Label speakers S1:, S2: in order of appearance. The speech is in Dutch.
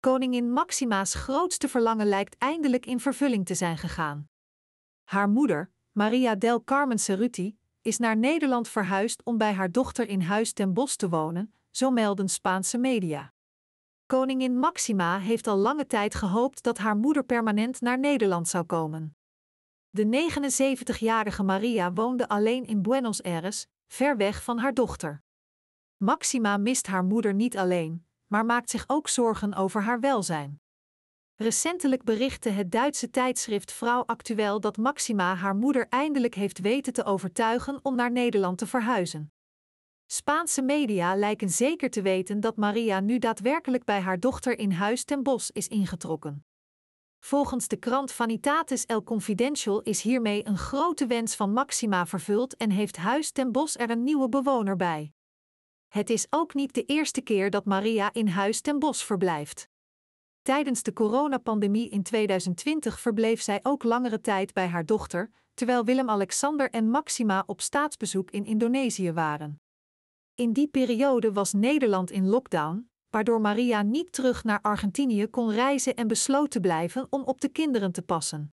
S1: Koningin Maxima's grootste verlangen lijkt eindelijk in vervulling te zijn gegaan. Haar moeder, Maria del Carmen Cerruti, is naar Nederland verhuisd om bij haar dochter in Huis ten bos te wonen, zo melden Spaanse media. Koningin Maxima heeft al lange tijd gehoopt dat haar moeder permanent naar Nederland zou komen. De 79-jarige Maria woonde alleen in Buenos Aires, ver weg van haar dochter. Maxima mist haar moeder niet alleen, maar maakt zich ook zorgen over haar welzijn. Recentelijk berichtte het Duitse tijdschrift Vrouw Actueel dat Maxima haar moeder eindelijk heeft weten te overtuigen om naar Nederland te verhuizen. Spaanse media lijken zeker te weten dat Maria nu daadwerkelijk bij haar dochter in huis ten bos is ingetrokken. Volgens de krant Vanitatis El Confidential is hiermee een grote wens van Maxima vervuld en heeft Huis ten Bos er een nieuwe bewoner bij. Het is ook niet de eerste keer dat Maria in huis ten bos verblijft. Tijdens de coronapandemie in 2020 verbleef zij ook langere tijd bij haar dochter, terwijl Willem-Alexander en Maxima op staatsbezoek in Indonesië waren. In die periode was Nederland in lockdown, waardoor Maria niet terug naar Argentinië kon reizen en besloot te blijven om op de kinderen te passen.